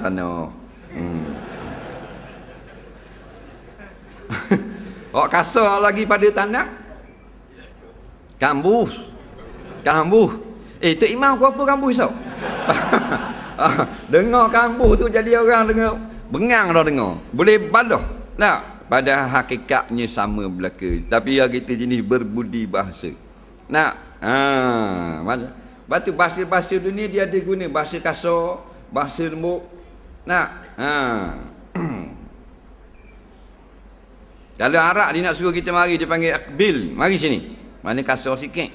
sana. Hmm. Awak lagi pada tanah? Kambuh. Kambuh. Eh, Tok kau apa kambuh esok? Ah, dengar kambuh tu jadi orang dengar. Bengang dah dengar. Boleh balah. Tak? Pada hakikatnya sama belaka. Tapi kita jenis berbudi bahasa. Nak? Haa. Lepas bahasa-bahasa dunia dia Bahasa kasar, bahasa lembut. Nak? Ha. Kalau Arab dia nak suruh kita mari dia panggil akbil. Mari sini. Mana kasar sikit.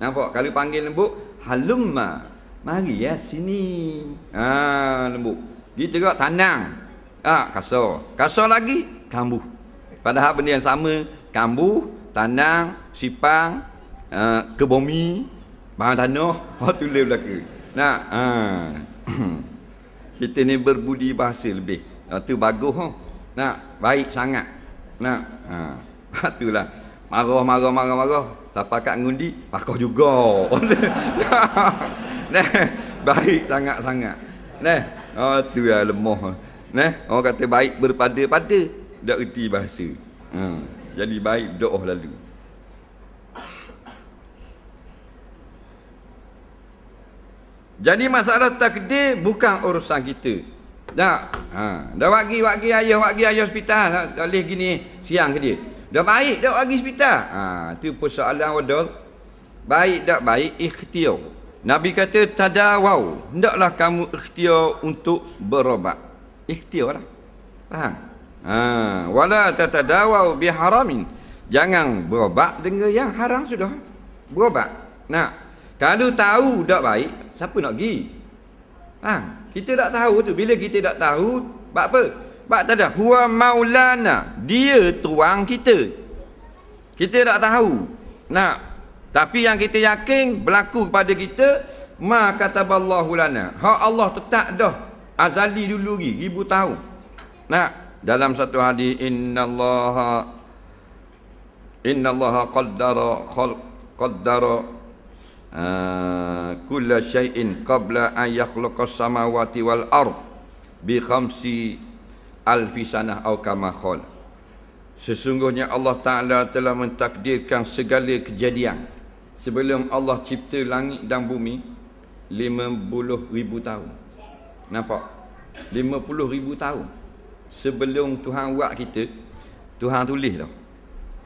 Nampak? Kalau panggil lembut, halumma. Mari ya sini. Ha, lembut. Kita kak tanang. Ha, kasar. Kasar lagi, kambuh. Padahal benda yang sama, kambuh, tanang, sipang, uh, kebomi, bahan tanah, oh, tulis belaka. Nak? Ha. kita ni berbudi bahasa lebih. Ha, tu bagus ha. Nak baik sangat. Nak. Ha. Ah, Patulah ah, marah marah marah marah siapa kat ngundi pakah juga. Nah, baik sangat-sangat. Nah, oh tu ya lemah. Nah, orang kata baik berpada-pada, tak reti bahasa. Hmm. Jadi baik doa lalu. Jadi masalah takdir bukan urusan kita. Dah. Ha. Dah bagi bagi ayah bagi ayah hospital dah ha, gini siang ke dia. Dah baik dah bagi hospital. Ha tu persoalan wadul. Baik tak baik ikhtiar. Nabi kata tadawau. Hendaklah kamu ikhtiar untuk berobat. Ikhtiar lah. Faham? Ha. Wala tatadawau biharamin. Jangan berobat dengan yang haram sudah. Berobat. Nah. Kalau tahu tak baik, siapa nak pergi? Faham? Kita tak tahu tu. Bila kita tak tahu, buat apa? Buat tak ada. Huwa maulana. Dia tuang kita. Kita tak tahu. Nak. Tapi yang kita yakin berlaku kepada kita, ma kataballahu lana. Ha Allah tetap dah. Azali dulu lagi. Ibu tahu. Nak. Dalam satu hadis, inna Allah, inna Allah qaddara khal, qaddara Ah, kulla syai'in qabla an yakhluqa samawati wal ard bi khamsi alfi sanah aw kama khal sesungguhnya Allah taala telah mentakdirkan segala kejadian sebelum Allah cipta langit dan bumi 50000 tahun nampak 50000 tahun sebelum Tuhan buat kita Tuhan tulis dah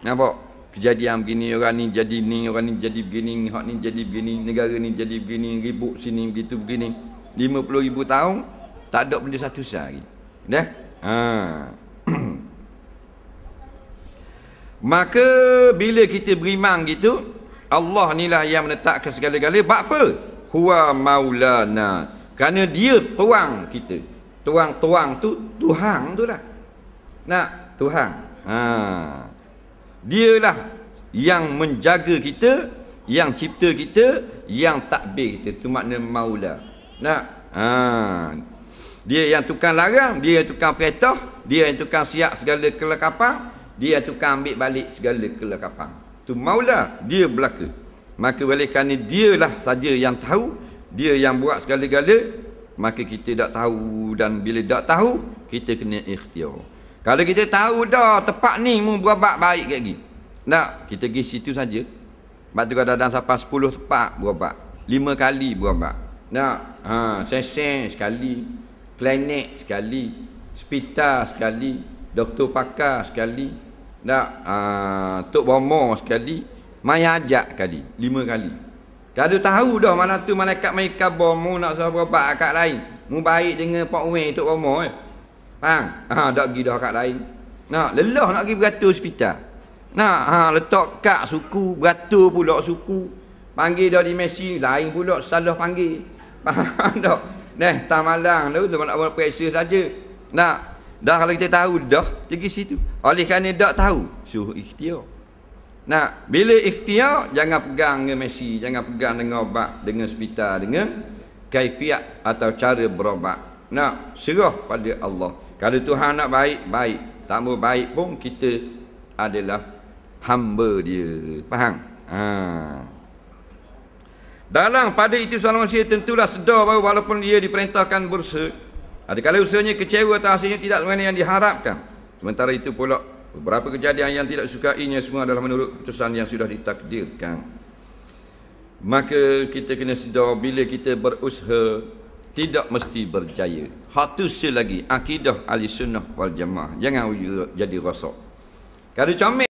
nampak kejadian begini orang ni jadi ni orang ni jadi begini hak ni jadi begini negara ni jadi begini ribut sini begitu begini 50000 tahun tak ada benda satu sah lagi dah ha maka bila kita beriman gitu Allah ni lah yang menetapkan segala-galanya bab apa huwa maulana kerana dia tuang kita tuang-tuang tu tuhan tu lah nak tuhan ha dialah yang menjaga kita yang cipta kita yang takbir kita tu makna maula Nah, ha dia yang tukang larang dia yang tukang peretoh dia yang tukang siap segala kelekapan dia yang tukang ambil balik segala kelekapan tu maula dia belaka maka oleh kerana dialah saja yang tahu dia yang buat segala-gala maka kita tak tahu dan bila tak tahu kita kena ikhtiar kalau kita tahu dah tempat ni mu berobat baik kat gi. Nak kita pergi situ saja. Sebab tu kadang dalam sampai 10 tempat berobat. 5 kali berobat. Nak ha sesen sekali, klinik sekali, hospital sekali, doktor pakar sekali. Nak ha tok bomo sekali, mai ajak sekali, 5 kali. Kalau tahu dah mana tu malaikat mai kabar mu nak suruh berobat kat lain. Mu baik dengan Pak Wei tok bomo eh. Faham? Ha, tak pergi dah kat lain. Nak, lelah nak pergi beratur hospital. Nak, ha, letak kad suku, beratur pula suku. Panggil dah di Messi, lain pula salah panggil. Faham tak? Nah, tak malang tu, tu nak buat periksa saja. Nak, dah kalau kita tahu dah, pergi situ. Oleh kerana tak tahu, suruh ikhtiar. Nah, bila ikhtiar, jangan pegang dengan Messi, jangan pegang dengan obat, dengan hospital, dengan kaifiat atau cara berobat. Nah, serah pada Allah. Kalau Tuhan nak baik, baik. Tak mau baik pun kita adalah hamba dia. Faham? Ha. Dalam pada itu seorang manusia tentulah sedar bahawa walaupun dia diperintahkan bursa, ada kala usahanya kecewa atau hasilnya tidak sebagaimana yang diharapkan. Sementara itu pula, beberapa kejadian yang tidak sukainya semua adalah menurut keputusan yang sudah ditakdirkan. Maka kita kena sedar bila kita berusaha tidak mesti berjaya. Hak tu lagi akidah ahli sunnah wal jamaah. Jangan jadi rosak. Kalau comel.